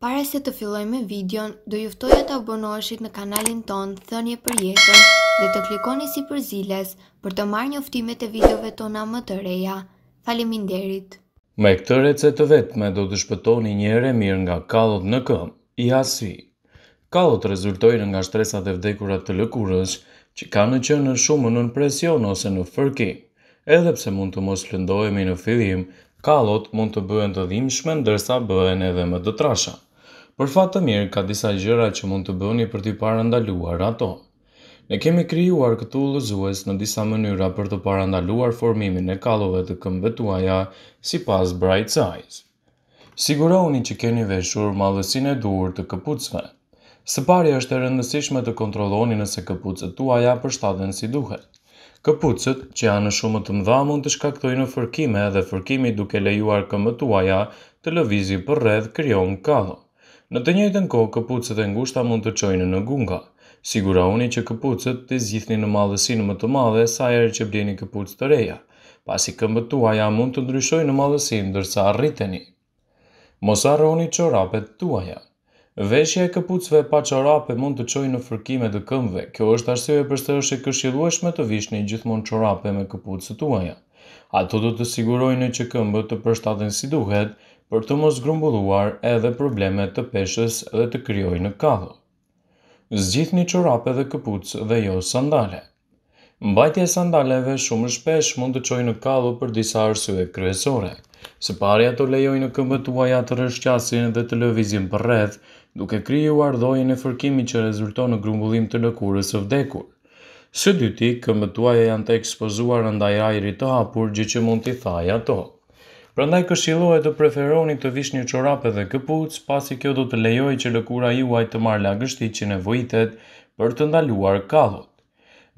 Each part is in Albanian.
Pare se të filloj me videon, do e të abonoheshit në kanalin ton Thënje për jetën dhe të klikoni si për ziles për të marrë njoftimet e videove tona më të reja. Faleminderit! Me këtë recet të vetme do të shpëtoni një mirë nga kalot në këmë, i asi. Kalot rezultojnë nga shtresat e vdekurat të lëkurës që ka në qënë në shumë në në presion ose në fërki. Edhepse mund të mos lëndojemi në fillim, kalot mund të bëhen të dhimshme ndërsa bëhen edhe më dëtrasha. Për fatë të mirë, ka disa gjëra që mund të bëni për t'i parandaluar ato. Ne kemi krijuar këtu ullëzues në disa mënyra për të parandaluar formimin e kallove të këmbëve tuaja sipas Bright Size. Sigurohuni që keni veshur mallësinë e duhur të këpucëve. Së pari është e rëndësishme të kontrolloni nëse këpucët tuaja përshtaten si duhet. Këpucët që janë shumë të mëdha mund të shkaktojnë fërkime dhe fërkimi duke lejuar këmbët tuaja të lëvizin për rreth krijon kallë. Në të njëjtën kohë, këpucët e ngushta mund të çojnë në gunga. Sigurohuni që këpucët të zgjithni në madhësinë më të madhe sa herë që bleni këpucë të reja, pasi këmbët tuaja mund të ndryshojnë në madhësinë ndërsa arriteni. Mos harroni çorapet tuaja. Veshja e këpucëve pa çorape mund të çojë në fërkime të këmbëve. Kjo është arsye pse është e këshillueshme të vishni gjithmonë çorape me këpucët tuaja ato do të sigurojnë që këmbët të përshtaten si duhet për të mos grumbulluar edhe probleme të peshës dhe të kryojnë kallë. një qorape dhe këpucë dhe jo sandale. Mbajtje sandaleve shumë shpesh mund të qojnë kallë për disa arsye kryesore. Së pari ato lejojnë këmbët uaja të rëshqasin dhe të lëvizin për redh, duke kryu ardojnë e fërkimi që rezulton në grumbullim të lëkurës së vdekur. Së dyti, këmbëtuaj e janë të ekspozuar ndaj ajri të hapur gjë që mund t'i thaj ato. Prandaj këshillohet të preferoni të vish një qorape dhe këpuc, pasi kjo do të lejoj që lëkura juaj të marrë lagështi që nevojitet për të ndaluar kallot.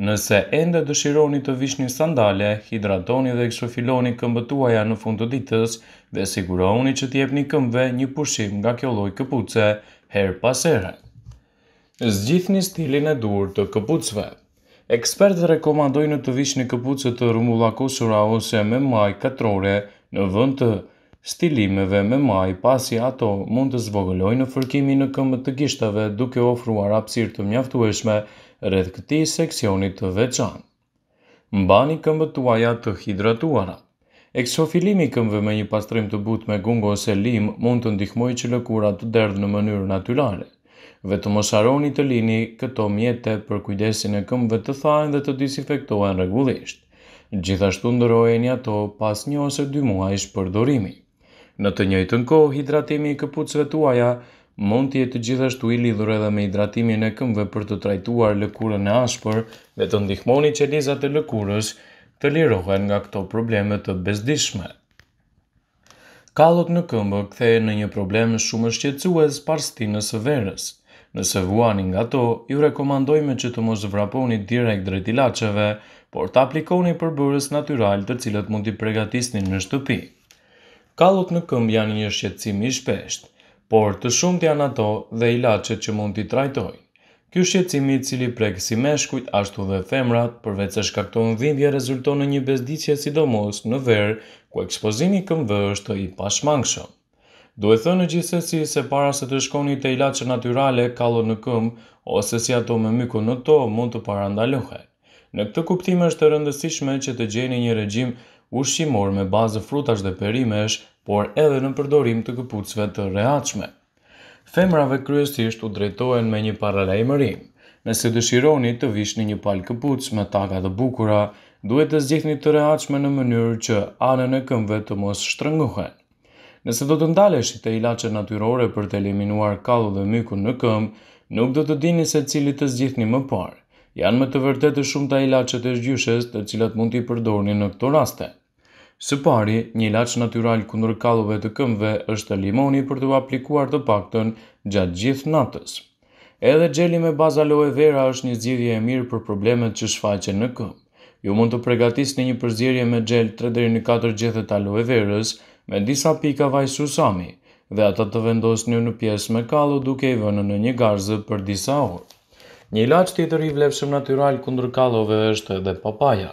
Nëse ende dëshironi të vish një sandale, hidratoni dhe eksofiloni këmbëtuaja në fund të ditës dhe siguroni që t'jep një këmbëve një pushim nga kjo loj këpuce her pasere. Zgjithni stilin e dur të këpucve. Ekspertët rekomandojnë të vishni në këpucë të rumullakosura ose me maj katrore në vënd të stilimeve me maj pasi ato mund të zvogëlojnë në fërkimi në këmë të gishtave duke ofruar apsir të mjaftueshme rreth këti seksionit të veçanë. Mbani këmë të uajat të hidratuara Eksofilimi këmbëve me një pastrim të but me gungo ose lim mund të ndihmoj që lëkurat të derdhë në mënyrë naturalet dhe të mos haroni të lini këto mjete për kujdesin e këmbëve të thahen dhe të disinfektohen rregullisht. Gjithashtu ndrojeni ato pas një ose dy muajsh për dorimi. Në të njëjtën kohë, hidratimi i këpucëve tuaja mund të jetë gjithashtu i lidhur edhe me hidratimin e këmbëve për të trajtuar lëkurën e ashpër dhe të ndihmoni qelizat e lëkurës të lirohen nga këto probleme të bezdishme. Kallot në këmbë kthehen në një problem shumë shqetësues pas stinës së verës. Nëse vuani nga to, ju rekomandojme që të mos vraponi direkt drejt lacheve, por të aplikoni për bërës natural të cilët mund të pregatisni në shtupi. Kalot në këmbë janë një shqetsim i shpesht, por të shumë të janë ato dhe lache që mund të trajtoj. Ky shqetsim i cili prek si meshkujt ashtu dhe femrat, përveç se shkakton dhimbje, rezulton në një bezdicje sidomos në verë, ku ekspozimi i këmbëve është i pashmangshëm. Duhet thënë në gjithsesi se para se të shkoni të ilaqë natyrale kalo në këmbë, ose si ato me myku në to mund të parandalohet. Në këtë kuptim është të rëndësishme që të gjeni një regjim ushqimor me bazë frutash dhe perimesh, por edhe në përdorim të këpucve të reaqme. Femrave kryesisht u drejtojnë me një paralajmërim. Nëse dëshironi të vishni një palë këpuc me taka dhe bukura, duhet të zgjithni të reaqme në mënyrë që anën e këmve të mos shtrënguhen. Nëse do të ndalesh të ilaqe natyrore për të eliminuar kalu dhe mykun në këmbë, nuk do të dini se cili të zgjithni më parë. Janë më të vërtetë të shumë të ilaqe të zgjushes të cilat mund t'i përdorni në këto raste. Së pari, një ilaq natyral kundër kalluve të këmbëve është limoni për të aplikuar të paktën gjatë gjithë natës. Edhe xheli me bazë aloe vera është një zgjidhje e mirë për problemet që shfaqen në këmbë. Ju mund të përgatisni një përzierje me xhel 3 deri në 4 gjethe të aloe verës, me disa pika vaj susami, dhe ata të vendos një në pjesë me kalu duke i vënë në një garzë për disa orë. Një ilaq tjetër i vlepshëm natural kundër kalove është edhe papaja.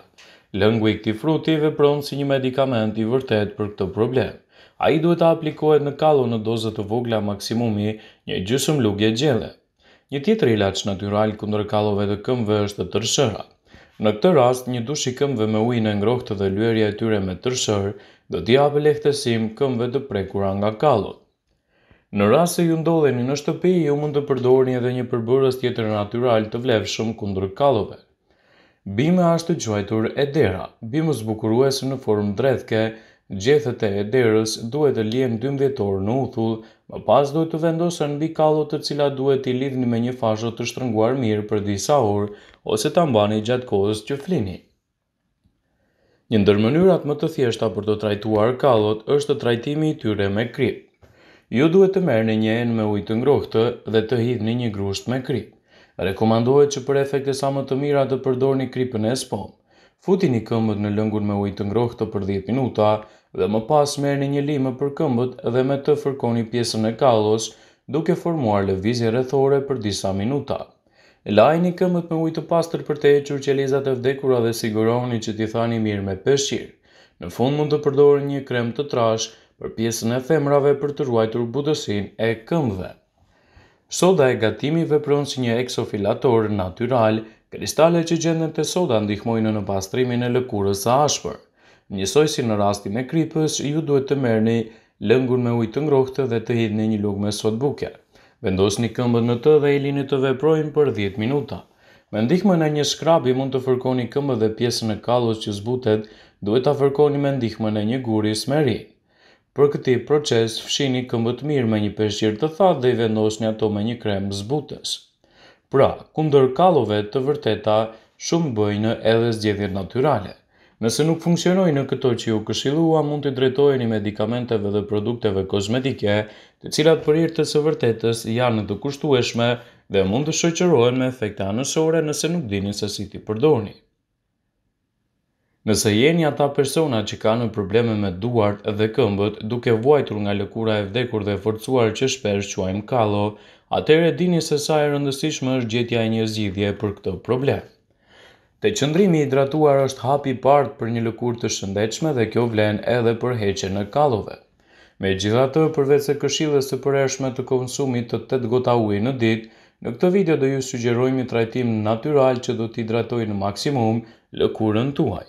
Lëngu i këti fruti i si një medikament i vërtet për këtë problem. A i duhet të aplikohet në kalu në dozët të vogla maksimumi një gjysëm lugje gjele. Një tjetër ilaq natural kundër kalove të këmve është tërshëra. Në këtë rast, një dush i këmbëve me ujë e ngrohtë dhe lëyerja e tyre me tërshër do t'ja apë lehtësim këmve të prekura nga kalot. Në rrasë se ju ndodheni në shtëpi, ju mund të përdorni edhe një përbërës tjetër natural të vlefshëm kundër kalove. Bime ashtë të quajtur edera, bime zbukuruesë në formë dredhke, gjethet e ederës duhet të lijen 12 orë në uthull, më pas duhet të vendosën bi kalot të cila duhet t'i lidhni me një fashot të shtrënguar mirë për disa orë, ose ambani gjatë kohës që flinit. Një ndër mënyrat më të thjeshta për të trajtuar kallot është trajtimi i tyre me krip. Ju duhet të merrni një enë me ujë të ngrohtë dhe të hidhni një grusht me krip. Rekomandohet që për efekte sa më të mira të përdorni kripën e Epsom. Futini këmbët në lëngun me ujë të ngrohtë për 10 minuta dhe më pas merrni një limë për këmbët dhe me të fërkoni pjesën e kallos duke formuar lëvizje rrethore për disa minuta. Lajni këmët me ujtë pastër për të që qelizat e vdekura dhe siguroni që t'i thani mirë me pëshqirë. Në fund mund të përdorë një krem të trash për pjesën e themrave për të ruajtur budësin e këmëve. Soda e gatimi vepron si një eksofilator natyral, kristale që gjendën të soda ndihmojnë në pastrimin e lëkurës së ashpër. Njësoj si në rastin e kripës, ju duhet të merni lëngun me ujtë ngrohtë dhe të hidhni një lukë me sot bukja. Vendos një këmbët në të dhe i linit të veprojnë për 10 minuta. Me ndihme në një shkrabi mund të fërkoni këmbët dhe pjesën në kalos që zbutet, duhet të fërkoni me ndihme në një guri smeri. Për këti proces, fshini këmbët mirë me një peshqirë të thatë dhe i vendos një ato me një kremë zbutës. Pra, kundër kalove të vërteta, shumë bëjnë edhe zgjedhjet naturalet. Nëse nuk funksionojnë në këto që ju këshilua, mund të i medikamenteve dhe produkteve kozmetike, të cilat për irë të së vërtetës janë të kushtueshme dhe mund të shoqërohen me efekte anësore nëse nuk dini se si ti përdorni. Nëse jeni ata persona që kanë probleme me duart dhe këmbët, duke vuajtur nga lëkura e vdekur dhe forcuar që shpesh quajmë kallo, atëherë dini se sa e rëndësishme është gjetja e një zgjidhje për këtë problem. Te qëndrimi hidratuar është hapi partë për një lëkur të shëndechme dhe kjo vlen edhe për heqe në kalove. Me gjitha të përvec e këshilës të përreshme të konsumit të tëtë gota uj në ditë, në këtë video do ju sugjerojmë i trajtim natural që do t'hidratoj në maksimum lëkurën tuaj.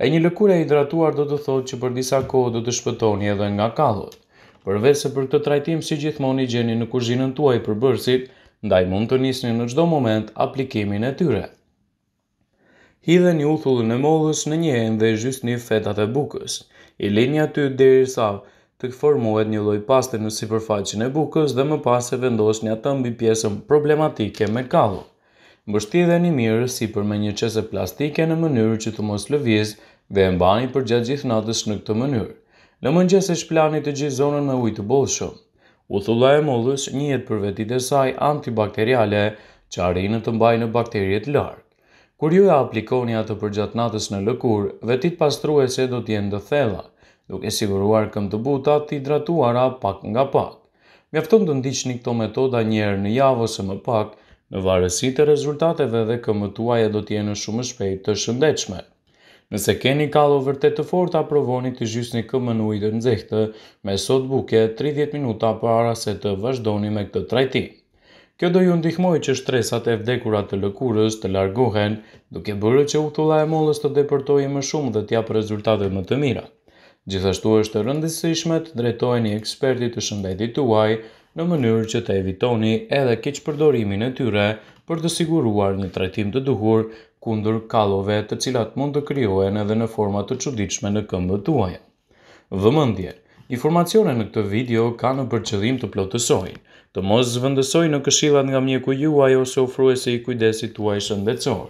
E një lëkur e hidratuar do të thotë që për disa kohë do të shpëtoni edhe nga kalot. Përvec se për këtë trajtim si gjithmoni gjeni në kuzhinën tuaj për bërësit, ndaj mund të nisni në gjdo moment aplikimin e tyret hidhen i uthullën e modhës në një dhe dhe një fetat e bukës. I linja aty deri sa të formohet një lloj paste në sipërfaqen e bukës dhe më pas e vendosni atë mbi pjesën problematike me dhe një mirë sipër me një qese plastike në mënyrë që të mos lëviz dhe e mbani për gjatë gjithë natës në këtë mënyrë. Në mëngjes e shplani të gjithë zonën me ujë të bollshëm. Uthulla e mollës njihet për vetit e saj antibakteriale që arrin të mbajnë bakteriet larg. Kur ju e aplikoni atë për gjatë natës në lëkur, vetit e se do t'jenë dhe thella, duke siguruar këm të buta t'i pak nga pak. Mjafton të ndiqni këto metoda njerë në javë ose më pak, në varësi të rezultateve dhe këmë tuaja do t'jenë shumë shpejt të shëndechme. Nëse keni kalo vërtet të fort, aprovoni të gjysni këmë në ujtë nëzhehte me sot buke 30 minuta para se të vazhdoni me këtë trajtim. Kjo do ju ndihmoj që shtresat e vdekurat të lëkurës të largohen, duke bërë që uthulla e mollës të depërtoje më shumë dhe për rezultate më të mira. Gjithashtu është rëndësishme të drejtojnë ekspertit të shëndetit tuaj në mënyrë që të evitoni edhe keq përdorimin e tyre për të siguruar një trajtim të duhur kundër kalove të cilat mund të kryohen edhe në format të qudichme në këmbë tuaja. Vëmëndjerë Informacione në këtë video ka në përqëllim të plotësojnë, të mos zvëndësoj në këshilat nga mjeku juaj ose ofruese i kujdesit tuaj shëndetësor,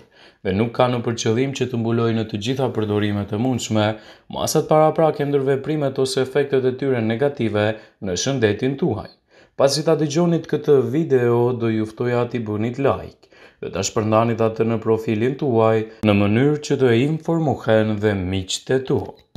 dhe nuk ka në përqëllim që të mbuloj në të gjitha përdorimet të mundshme, masat para pra këndërve primet ose efektet e tyre negative në shëndetin tuaj. Pas i ta dëgjonit këtë video, do juftoj ati bënit like, dhe ta shpërndanit atë në profilin tuaj në mënyrë që të informohen dhe miqët e tuaj.